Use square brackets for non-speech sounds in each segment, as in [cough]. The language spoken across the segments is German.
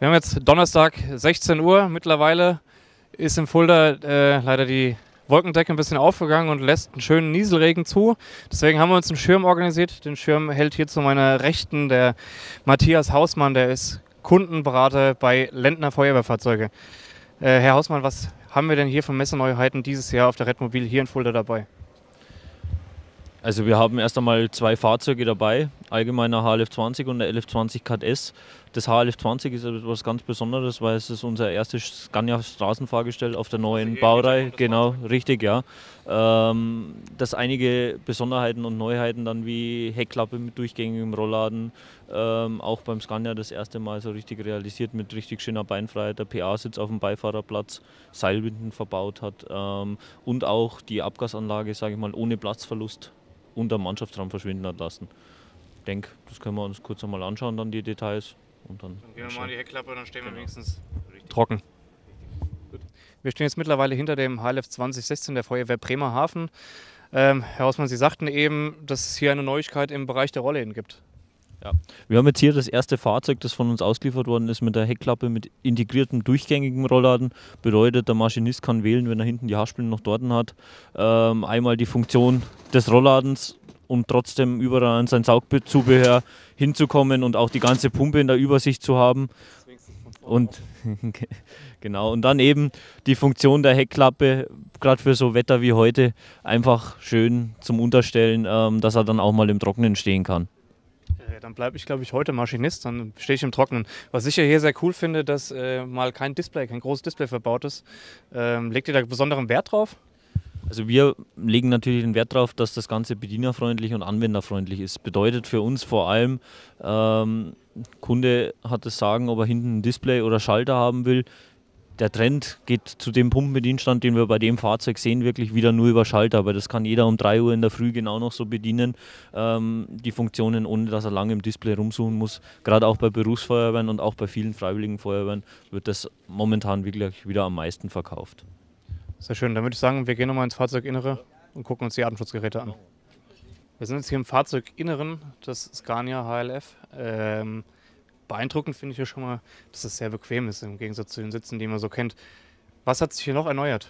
Wir haben jetzt Donnerstag 16 Uhr. Mittlerweile ist in Fulda äh, leider die Wolkendecke ein bisschen aufgegangen und lässt einen schönen Nieselregen zu. Deswegen haben wir uns einen Schirm organisiert. Den Schirm hält hier zu meiner Rechten der Matthias Hausmann, der ist Kundenberater bei Lentner Feuerwehrfahrzeuge. Äh, Herr Hausmann, was haben wir denn hier für Messeneuheiten dieses Jahr auf der Redmobil hier in Fulda dabei? Also wir haben erst einmal zwei Fahrzeuge dabei allgemeiner HLF20 und der LF20 KS. Das HLF20 ist etwas ganz Besonderes, weil es ist unser erstes Scania-Straßenfahrgestell auf der neuen also Baureihe. Genau, richtig, ja. Ähm, das einige Besonderheiten und Neuheiten dann wie Heckklappe mit durchgängigem Rollladen, ähm, auch beim Scania das erste Mal so richtig realisiert mit richtig schöner Beinfreiheit, der PA-Sitz auf dem Beifahrerplatz, Seilwinden verbaut hat ähm, und auch die Abgasanlage, sage ich mal, ohne Platzverlust unter Mannschaftsraum verschwinden hat lassen denke, das können wir uns kurz nochmal anschauen, dann die Details. Und dann, dann gehen wir mal an die Heckklappe, dann stehen genau. wir wenigstens richtig. trocken. Wir stehen jetzt mittlerweile hinter dem HLF 2016 der Feuerwehr Bremerhaven. Ähm, Herr Hausmann, Sie sagten eben, dass es hier eine Neuigkeit im Bereich der Rollläden gibt. Ja. Wir haben jetzt hier das erste Fahrzeug, das von uns ausgeliefert worden ist, mit der Heckklappe mit integriertem durchgängigem Rollladen. Bedeutet, der Maschinist kann wählen, wenn er hinten die Haarspinnen noch dort hat. Ähm, einmal die Funktion des Rollladens um trotzdem überall an sein Saugzubehör hinzukommen und auch die ganze Pumpe in der Übersicht zu haben. Und [laughs] genau, und dann eben die Funktion der Heckklappe, gerade für so Wetter wie heute, einfach schön zum Unterstellen, ähm, dass er dann auch mal im Trockenen stehen kann. dann bleibe ich, glaube ich, heute Maschinist, dann stehe ich im Trockenen. Was ich ja hier sehr cool finde, dass äh, mal kein Display, kein großes Display verbaut ist. Ähm, legt ihr da besonderen Wert drauf? Also wir legen natürlich den Wert darauf, dass das Ganze bedienerfreundlich und anwenderfreundlich ist. Bedeutet für uns vor allem, ähm, Kunde hat das Sagen, ob er hinten ein Display oder Schalter haben will. Der Trend geht zu dem Pumpenbedienstand, den wir bei dem Fahrzeug sehen, wirklich wieder nur über Schalter. Aber das kann jeder um 3 Uhr in der Früh genau noch so bedienen, ähm, die Funktionen, ohne dass er lange im Display rumsuchen muss. Gerade auch bei Berufsfeuerwehren und auch bei vielen freiwilligen Feuerwehren wird das momentan wirklich wieder am meisten verkauft. Sehr schön, dann würde ich sagen, wir gehen nochmal ins Fahrzeuginnere und gucken uns die Atemschutzgeräte an. Wir sind jetzt hier im Fahrzeuginneren des Scania HLF. Ähm, beeindruckend finde ich hier schon mal, dass es sehr bequem ist im Gegensatz zu den Sitzen, die man so kennt. Was hat sich hier noch erneuert?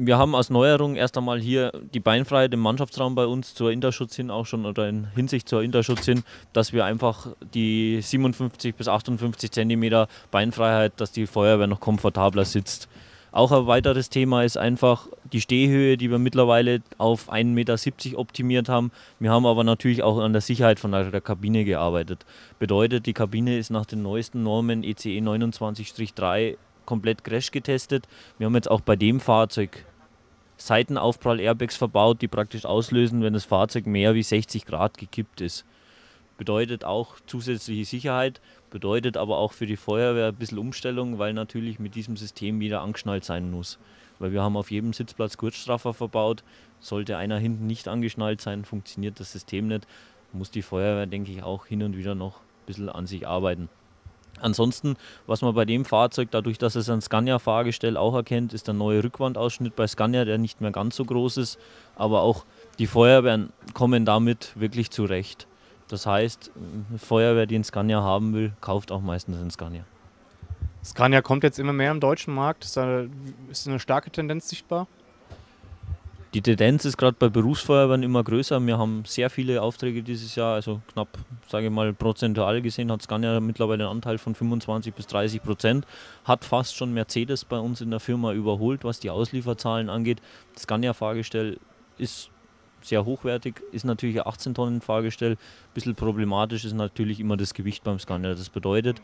wir haben als Neuerung erst einmal hier die Beinfreiheit im Mannschaftsraum bei uns zur Interschutz hin auch schon oder in Hinsicht zur Interschutz hin, dass wir einfach die 57 bis 58 cm Beinfreiheit, dass die Feuerwehr noch komfortabler sitzt. Auch ein weiteres Thema ist einfach die Stehhöhe, die wir mittlerweile auf 1,70 Meter optimiert haben. Wir haben aber natürlich auch an der Sicherheit von der Kabine gearbeitet. Bedeutet, die Kabine ist nach den neuesten Normen ECE 29-3 e komplett crash getestet. Wir haben jetzt auch bei dem Fahrzeug Seitenaufprall-Airbags verbaut, die praktisch auslösen, wenn das Fahrzeug mehr wie 60 Grad gekippt ist. Bedeutet auch zusätzliche Sicherheit, bedeutet aber auch für die Feuerwehr ein bisschen Umstellung, weil natürlich mit diesem System wieder angeschnallt sein muss. Weil wir haben auf jedem Sitzplatz Kurzstraffer verbaut. Sollte einer hinten nicht angeschnallt sein, funktioniert das System nicht. Muss die Feuerwehr, denke ich, auch hin und wieder noch ein bisschen an sich arbeiten. Ansonsten, was man bei dem Fahrzeug, dadurch, dass es ein Scania-Fahrgestell auch erkennt, ist der neue Rückwandausschnitt bei Scania, der nicht mehr ganz so groß ist. Aber auch die Feuerwehren kommen damit wirklich zurecht. Das heißt, Feuerwehr, die einen Scania haben will, kauft auch meistens einen Scania. Scania kommt jetzt immer mehr im deutschen Markt. Ist da ist eine starke Tendenz sichtbar? Die Tendenz ist gerade bei Berufsfeuerwehren immer größer. Wir haben sehr viele Aufträge dieses Jahr, also knapp, sage ich mal, prozentual gesehen hat Scania mittlerweile einen Anteil von 25 bis 30 Prozent. Hat fast schon Mercedes bei uns in der Firma überholt, was die Auslieferzahlen angeht. Scania-Fahrgestell ist sehr hochwertig. Ist natürlich ein 18 Tonnen Fahrgestell. Ein bisschen problematisch ist natürlich immer das Gewicht beim Scania. Das bedeutet,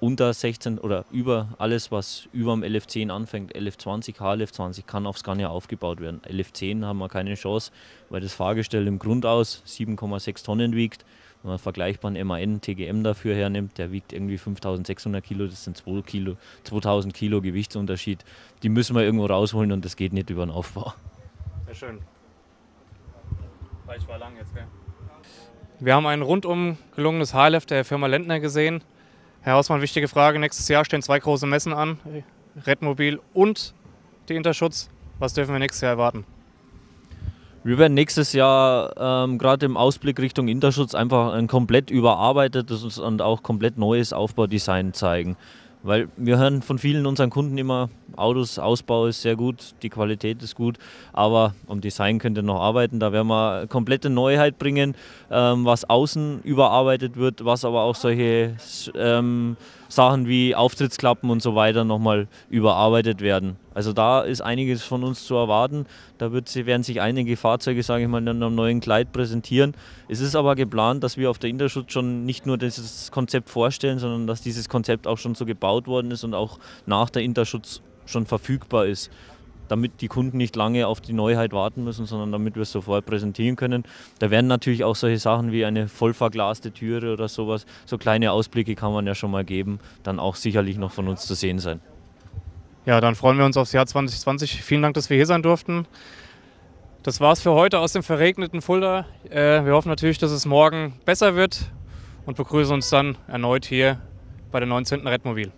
unter 16 oder über alles, was über dem LF10 anfängt, LF20, HLF20, kann auf Scania aufgebaut werden. LF10 haben wir keine Chance, weil das Fahrgestell im Grund aus 7,6 Tonnen wiegt. Wenn man vergleichbaren MAN TGM dafür hernimmt, der wiegt irgendwie 5600 Kilo, das sind 2 Kilo, 2000 Kilo Gewichtsunterschied. Die müssen wir irgendwo rausholen und das geht nicht über den Aufbau. Sehr schön. Weil ich war lang jetzt, gell? Wir haben ein rundum gelungenes Highleft der Firma Lentner gesehen. Herr Hausmann, wichtige Frage. Nächstes Jahr stehen zwei große Messen an, Redmobil und die Interschutz. Was dürfen wir nächstes Jahr erwarten? Wir werden nächstes Jahr ähm, gerade im Ausblick Richtung Interschutz einfach ein komplett überarbeitetes und auch komplett neues Aufbaudesign zeigen. Weil wir hören von vielen unseren Kunden immer, Autos, Ausbau ist sehr gut, die Qualität ist gut, aber am Design könnt ihr noch arbeiten. Da werden wir komplette Neuheit bringen, ähm, was außen überarbeitet wird, was aber auch solche ähm, Sachen wie Auftrittsklappen und so weiter nochmal überarbeitet werden. Also da ist einiges von uns zu erwarten. Da wird, werden sich einige Fahrzeuge, sage ich mal, in einem neuen Kleid präsentieren. Es ist aber geplant, dass wir auf der Interschutz schon nicht nur dieses Konzept vorstellen, sondern dass dieses Konzept auch schon so gebaut worden ist und auch nach der Interschutz schon verfügbar ist damit die Kunden nicht lange auf die Neuheit warten müssen, sondern damit wir es sofort präsentieren können. Da werden natürlich auch solche Sachen wie eine voll verglaste Türe oder sowas, so kleine Ausblicke kann man ja schon mal geben, dann auch sicherlich noch von uns zu sehen sein. Ja, dann freuen wir uns aufs Jahr 2020. Vielen Dank, dass wir hier sein durften. Das war's für heute aus dem verregneten Fulda. Äh, wir hoffen natürlich, dass es morgen besser wird und begrüßen uns dann erneut hier bei der 19. Redmobil.